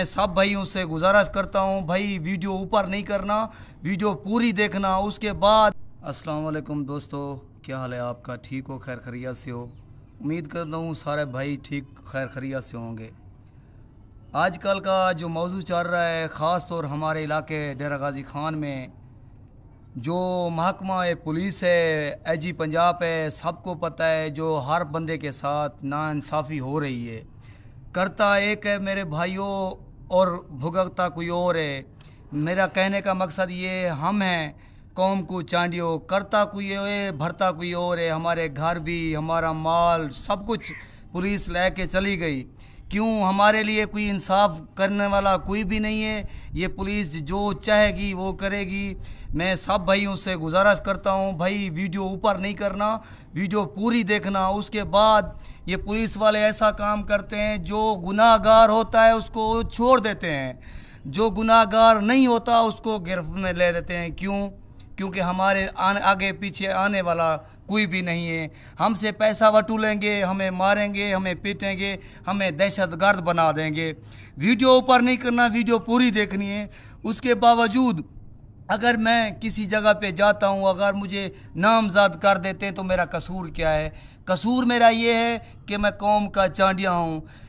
मैं सब भाइयों से गुजारिश करता हूँ भाई वीडियो ऊपर नहीं करना वीडियो पूरी देखना उसके बाद अस्सलाम वालेकुम दोस्तों क्या हाल है आपका ठीक हो खैर खरिया से हो उम्मीद करता हूँ सारे भाई ठीक खैर खरिया से होंगे आजकल का जो मौजू चल रहा है ख़ास तौर हमारे इलाके डेरा गाजी खान में जो महकमा है पुलिस है एजी पंजाब है सबको पता है जो हर बंदे के साथ नाानसाफ़ी हो रही है करता एक है मेरे भाइयों और भुगतता कोई और है मेरा कहने का मकसद ये हम हैं कौम को चांडियो करता कोई है भरता कोई और है हमारे घर भी हमारा माल सब कुछ पुलिस लेके चली गई क्यों हमारे लिए कोई इंसाफ करने वाला कोई भी नहीं है ये पुलिस जो चाहेगी वो करेगी मैं सब भाइयों से गुजारिश करता हूँ भाई वीडियो ऊपर नहीं करना वीडियो पूरी देखना उसके बाद ये पुलिस वाले ऐसा काम करते हैं जो गुनाहगार होता है उसको छोड़ देते हैं जो गुनाहगार नहीं होता उसको गिरफ्त में ले लेते हैं क्यों क्योंकि हमारे आन, आगे पीछे आने वाला कोई भी नहीं है हमसे पैसा वटूलेंगे हमें मारेंगे हमें पीटेंगे हमें दहशतगर्द बना देंगे वीडियो ऊपर नहीं करना वीडियो पूरी देखनी है उसके बावजूद अगर मैं किसी जगह पे जाता हूँ अगर मुझे नामजद कर देते हैं तो मेरा कसूर क्या है कसूर मेरा ये है कि मैं कौम का चांडिया हूँ